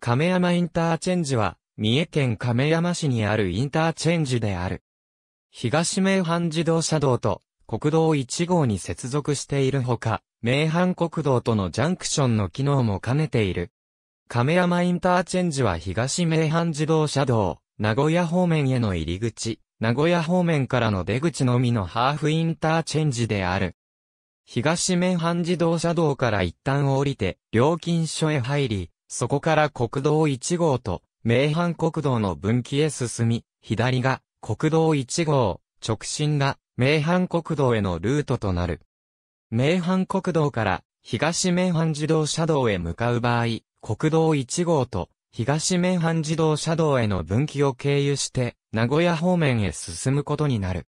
亀山インターチェンジは、三重県亀山市にあるインターチェンジである。東名阪自動車道と国道1号に接続しているほか、名阪国道とのジャンクションの機能も兼ねている。亀山インターチェンジは東名阪自動車道、名古屋方面への入り口、名古屋方面からの出口のみのハーフインターチェンジである。東名阪自動車道から一旦降りて、料金所へ入り、そこから国道1号と、名阪国道の分岐へ進み、左が国道1号、直進が名阪国道へのルートとなる。名阪国道から東名阪自動車道へ向かう場合、国道1号と東名阪自動車道への分岐を経由して、名古屋方面へ進むことになる。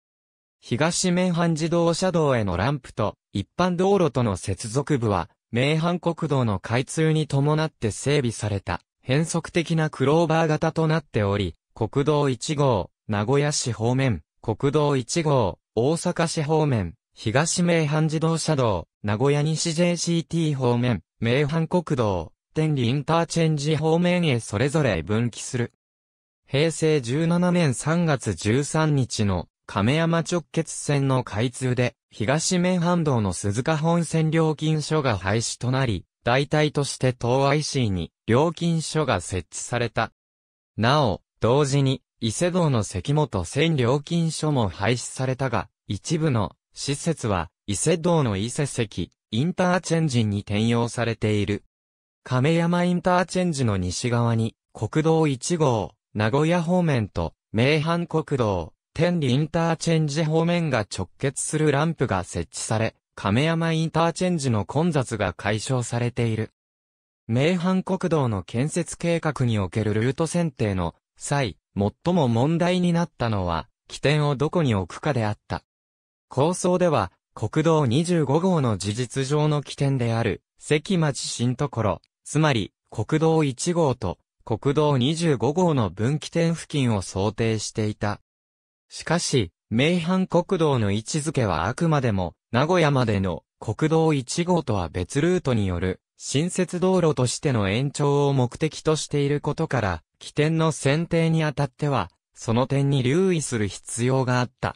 東名阪自動車道へのランプと一般道路との接続部は名阪国道の開通に伴って整備された、変則的なクローバー型となっており、国道1号、名古屋市方面、国道1号、大阪市方面、東名阪自動車道、名古屋西 JCT 方面、名阪国道、天理インターチェンジ方面へそれぞれ分岐する。平成17年3月13日の亀山直結線の開通で、東面半島の鈴鹿本線料金所が廃止となり、代替として東 IC に料金所が設置された。なお、同時に、伊勢道の関本線料金所も廃止されたが、一部の施設は、伊勢道の伊勢関、インターチェンジに転用されている。亀山インターチェンジの西側に、国道1号、名古屋方面と、名阪国道、天理インターチェンジ方面が直結するランプが設置され、亀山インターチェンジの混雑が解消されている。名阪国道の建設計画におけるルート選定の際、最も問題になったのは、起点をどこに置くかであった。構想では、国道25号の事実上の起点である、関町新所、つまり、国道1号と、国道25号の分岐点付近を想定していた。しかし、名阪国道の位置づけはあくまでも、名古屋までの国道1号とは別ルートによる、新設道路としての延長を目的としていることから、起点の選定にあたっては、その点に留意する必要があった。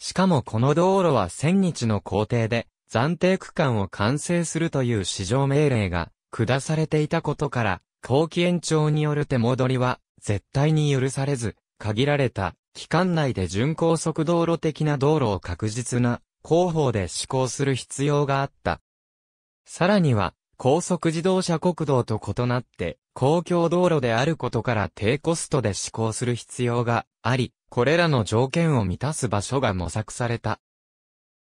しかもこの道路は1000日の工程で、暫定区間を完成するという市場命令が下されていたことから、後期延長による手戻りは絶対に許されず、限られた期間内で巡航速道路的な道路を確実な広報で施行する必要があった。さらには、高速自動車国道と異なって、公共道路であることから低コストで施行する必要があり、これらの条件を満たす場所が模索された。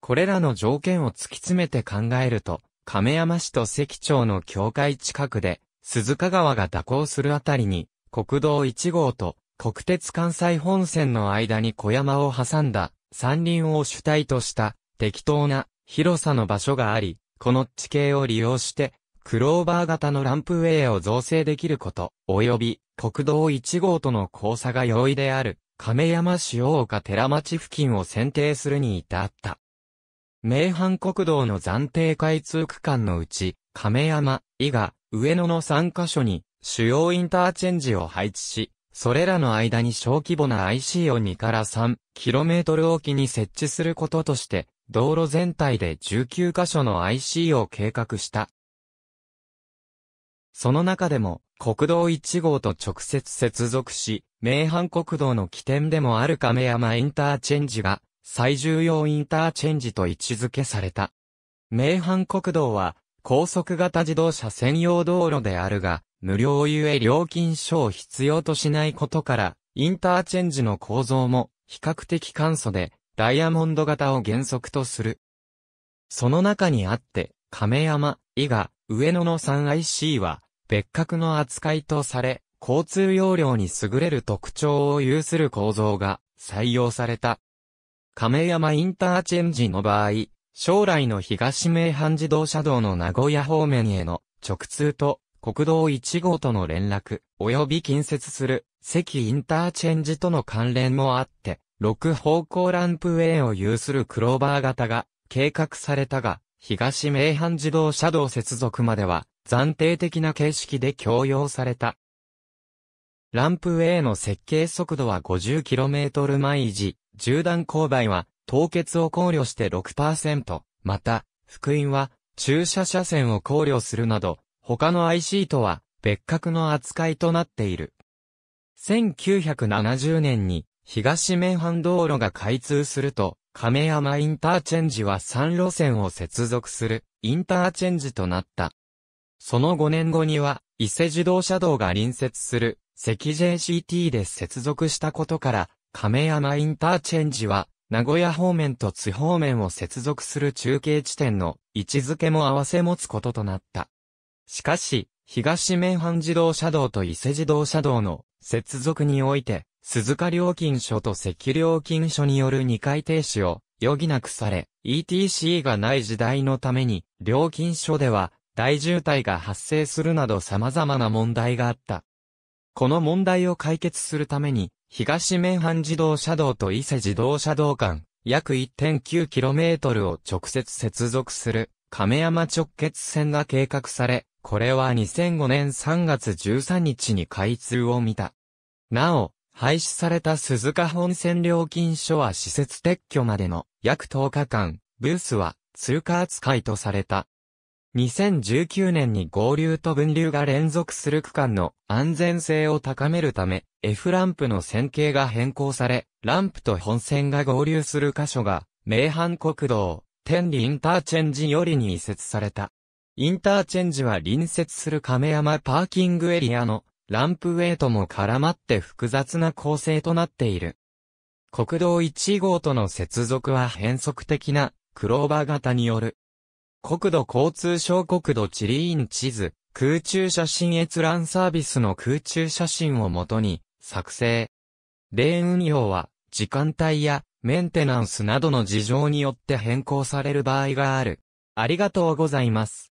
これらの条件を突き詰めて考えると、亀山市と関町の境界近くで、鈴鹿川が蛇行するあたりに、国道1号と国鉄関西本線の間に小山を挟んだ山林を主体とした適当な広さの場所があり、この地形を利用してクローバー型のランプウェイを造成できること、及び国道1号との交差が容易である亀山大岡寺町付近を選定するに至った。名阪国道の暫定開通区間のうち、亀山、伊賀、上野の3カ所に主要インターチェンジを配置し、それらの間に小規模な IC を2から 3km おきに設置することとして、道路全体で19カ所の IC を計画した。その中でも、国道1号と直接接続し、名阪国道の起点でもある亀山インターチェンジが、最重要インターチェンジと位置づけされた。名阪国道は、高速型自動車専用道路であるが、無料ゆえ料金書を必要としないことから、インターチェンジの構造も比較的簡素で、ダイヤモンド型を原則とする。その中にあって、亀山、伊賀、上野の 3IC は、別格の扱いとされ、交通容量に優れる特徴を有する構造が採用された。亀山インターチェンジの場合、将来の東名阪自動車道の名古屋方面への直通と国道1号との連絡、及び近接する、関インターチェンジとの関連もあって、6方向ランプウェイを有するクローバー型が計画されたが、東名阪自動車道接続までは暫定的な形式で供用された。ランプウェイの設計速度は 50km 毎時、縦断勾配は凍結を考慮して6%、また、福音は駐車車線を考慮するなど、他の IC とは別格の扱いとなっている。1970年に東名阪道路が開通すると、亀山インターチェンジは3路線を接続するインターチェンジとなった。その5年後には、伊勢自動車道が隣接する赤 JCT で接続したことから、亀山インターチェンジは、名古屋方面と津方面を接続する中継地点の位置づけも合わせ持つこととなった。しかし、東名阪自動車道と伊勢自動車道の接続において、鈴鹿料金所と関料金所による2回停止を余儀なくされ、ETC がない時代のために、料金所では大渋滞が発生するなど様々な問題があった。この問題を解決するために、東名阪自動車道と伊勢自動車道間、約 1.9km を直接接続する、亀山直結線が計画され、これは2005年3月13日に開通を見た。なお、廃止された鈴鹿本線料金所は施設撤去までの約10日間、ブースは通貨扱いとされた。2019年に合流と分流が連続する区間の安全性を高めるため、F ランプの線形が変更され、ランプと本線が合流する箇所が、名阪国道、天理インターチェンジよりに移設された。インターチェンジは隣接する亀山パーキングエリアのランプウェイとも絡まって複雑な構成となっている。国道1号との接続は変則的なクローバー型による。国土交通省国土地理院地図、空中写真閲覧サービスの空中写真をもとに作成。レーン運用は時間帯やメンテナンスなどの事情によって変更される場合がある。ありがとうございます。